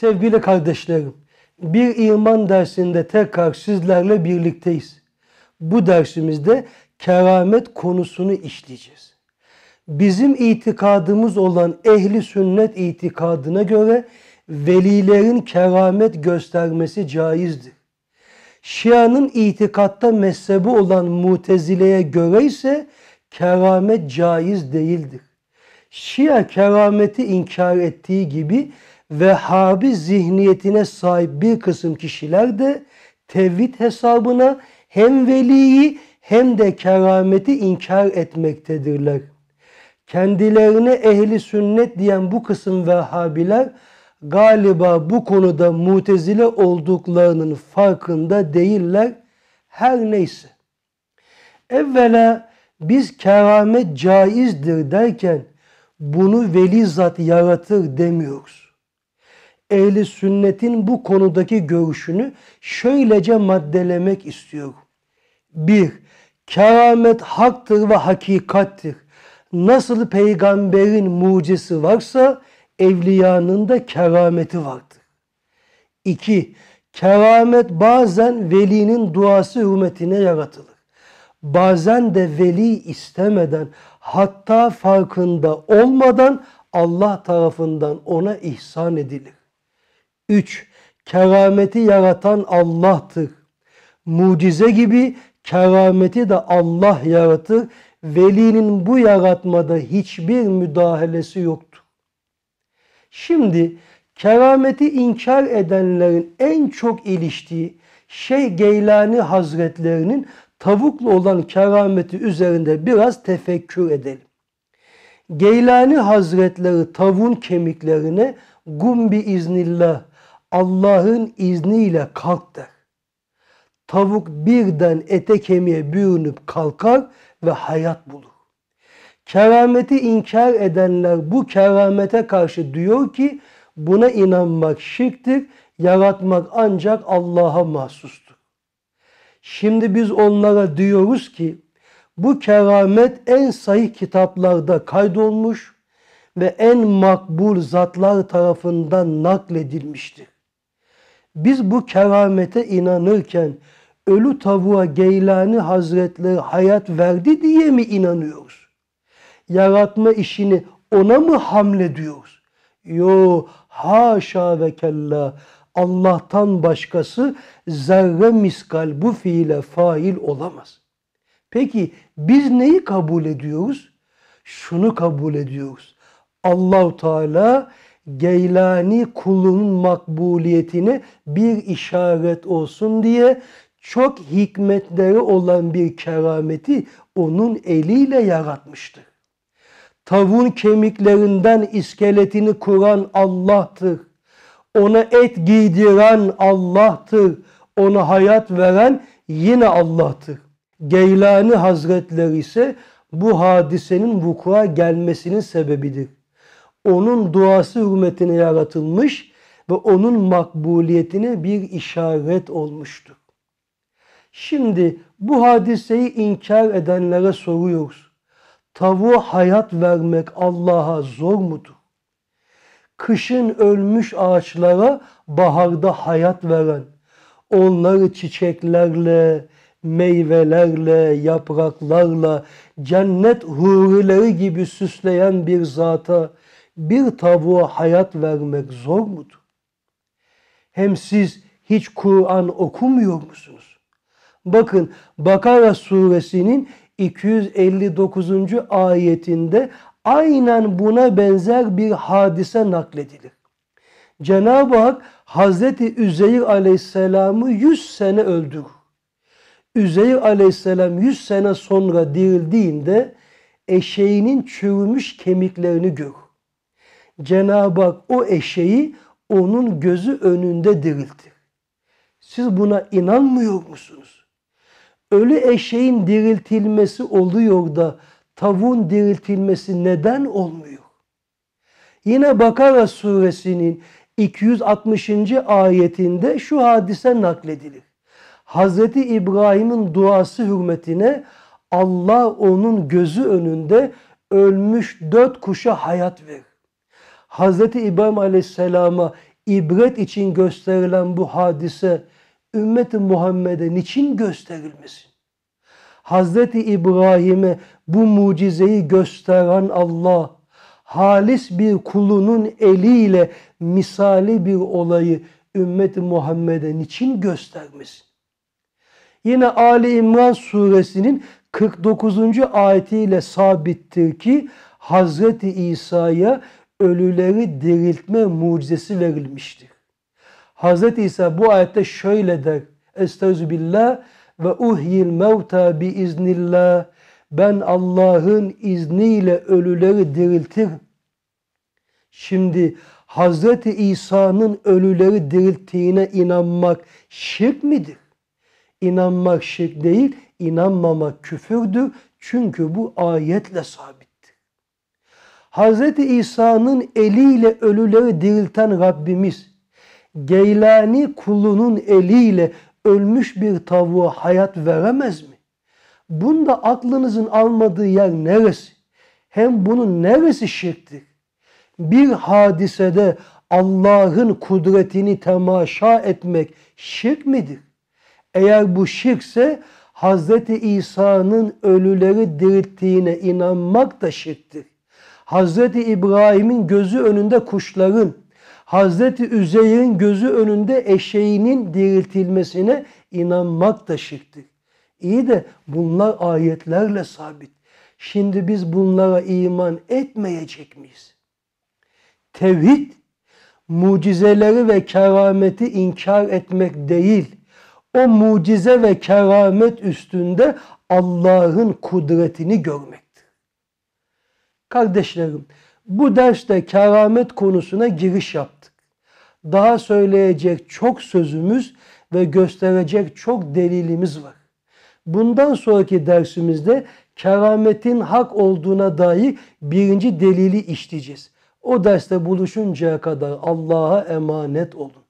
Sevgili kardeşlerim, bir iman dersinde tekrar sizlerle birlikteyiz. Bu dersimizde keramet konusunu işleyeceğiz. Bizim itikadımız olan ehli sünnet itikadına göre velilerin keramet göstermesi caizdir. Şia'nın itikatta mezhebi olan mutezileye göre ise keramet caiz değildir. Şia kerameti inkar ettiği gibi Vehhabi zihniyetine sahip bir kısım kişiler de tevhid hesabına hem veliyi hem de kerameti inkar etmektedirler. Kendilerine ehli sünnet diyen bu kısım Vehhabiler galiba bu konuda mutezile olduklarının farkında değiller. Her neyse. Evvela biz keramet caizdir derken bunu veli zat yaratır demiyoruz ehli sünnetin bu konudaki görüşünü şöylece maddelemek istiyorum. Bir, Keramet haktır ve hakikattir. Nasıl peygamberin mucizesi varsa evliyanın da kerameti vardır. İki, Keramet bazen velinin duası hürmetine yaratılır. Bazen de veli istemeden hatta farkında olmadan Allah tarafından ona ihsan edilir. 3. Kerameti yaratan Allah'tır. Mucize gibi kerameti de Allah yaratır. Velinin bu yaratmada hiçbir müdahalesi yoktur. Şimdi kerameti inkar edenlerin en çok iliştiği şey Geylani Hazretlerinin tavuklu olan kerameti üzerinde biraz tefekkür edelim. Geylani Hazretleri tavun kemiklerine gumbi iznillah Allah'ın izniyle kalk der. Tavuk birden ete kemiğe bürünüp kalkar ve hayat bulur. Kerameti inkar edenler bu keramete karşı diyor ki buna inanmak şirktir, yaratmak ancak Allah'a mahsustur. Şimdi biz onlara diyoruz ki bu keramet en sahih kitaplarda kaydolmuş ve en makbul zatlar tarafından nakledilmiştir. Biz bu keramete inanırken ölü tavuğa Geylani Hazretleri hayat verdi diye mi inanıyoruz? Yaratma işini ona mı hamlediyoruz? Yo haşa ve kella Allah'tan başkası zerre miskal bu fiile fail olamaz. Peki biz neyi kabul ediyoruz? Şunu kabul ediyoruz. Allahu Teala Geylani kulun makbuliyetini bir işaret olsun diye çok hikmetleri olan bir kerameti onun eliyle yaratmıştır. Tavun kemiklerinden iskeletini kuran Allah'tır. Ona et giydiren Allah'tır. Ona hayat veren yine Allah'tır. Geylani Hazretleri ise bu hadisenin vukua gelmesinin sebebidir onun duası hürmetine yaratılmış ve onun makbuliyetine bir işaret olmuştur. Şimdi bu hadiseyi inkar edenlere soruyoruz. Tavuğa hayat vermek Allah'a zor mudur? Kışın ölmüş ağaçlara baharda hayat veren, onları çiçeklerle, meyvelerle, yapraklarla, cennet hurileri gibi süsleyen bir zata bir tavuğa hayat vermek zor mudur? Hem siz hiç Kur'an okumuyor musunuz? Bakın Bakara suresinin 259. ayetinde aynen buna benzer bir hadise nakledilir. Cenab-ı Hak Hazreti Üzeyir Aleyhisselam'ı 100 sene öldürür. Üzeyir Aleyhisselam 100 sene sonra dirildiğinde eşeğinin çürümüş kemiklerini görür. Cenab-ı Hak o eşeği onun gözü önünde diriltir. Siz buna inanmıyor musunuz? Ölü eşeğin diriltilmesi oluyor da tavuğun diriltilmesi neden olmuyor? Yine Bakara suresinin 260. ayetinde şu hadise nakledilir. Hazreti İbrahim'in duası hürmetine Allah onun gözü önünde ölmüş dört kuşa hayat verir. Hazreti İbrahim Aleyhisselam'a ibret için gösterilen bu hadise ümmeti Muhammed'e niçin gösterilmesin? Hazreti İbrahim'e bu mucizeyi gösteren Allah halis bir kulunun eliyle misali bir olayı ümmeti Muhammed'e niçin göstermesin? Yine Ali İmran suresinin 49. ayetiyle sabittir ki Hazreti İsa'ya ölüleri diriltme mucizesi verilmiştir. Hz. İsa bu ayette şöyle der. Estağfirullah ve uhyil mevta bi iznillah. Ben Allah'ın izniyle ölüleri diriltir. Şimdi Hz. İsa'nın ölüleri dirilttiğine inanmak şirk midir? İnanmak şirk değil, inanmamak küfürdür. Çünkü bu ayetle sabit. Hz. İsa'nın eliyle ölüleri dirilten Rabbimiz, Geylani kulunun eliyle ölmüş bir tavuğa hayat veremez mi? Bunda aklınızın almadığı yer neresi? Hem bunun neresi şirktir? Bir hadisede Allah'ın kudretini temaşa etmek şirk midir? Eğer bu şirkse Hz. İsa'nın ölüleri dirilttiğine inanmak da şirktir. Hazreti İbrahim'in gözü önünde kuşların, Hazreti Üzeyr'in gözü önünde eşeğinin diriltilmesine inanmak da şirktir. İyi de bunlar ayetlerle sabit. Şimdi biz bunlara iman etmeyecek miyiz? Tevhid, mucizeleri ve kerameti inkar etmek değil, o mucize ve keramet üstünde Allah'ın kudretini görmek. Kardeşlerim, bu derste keramet konusuna giriş yaptık. Daha söyleyecek çok sözümüz ve gösterecek çok delilimiz var. Bundan sonraki dersimizde kerametin hak olduğuna dair birinci delili işleyeceğiz. O derste buluşuncaya kadar Allah'a emanet olun.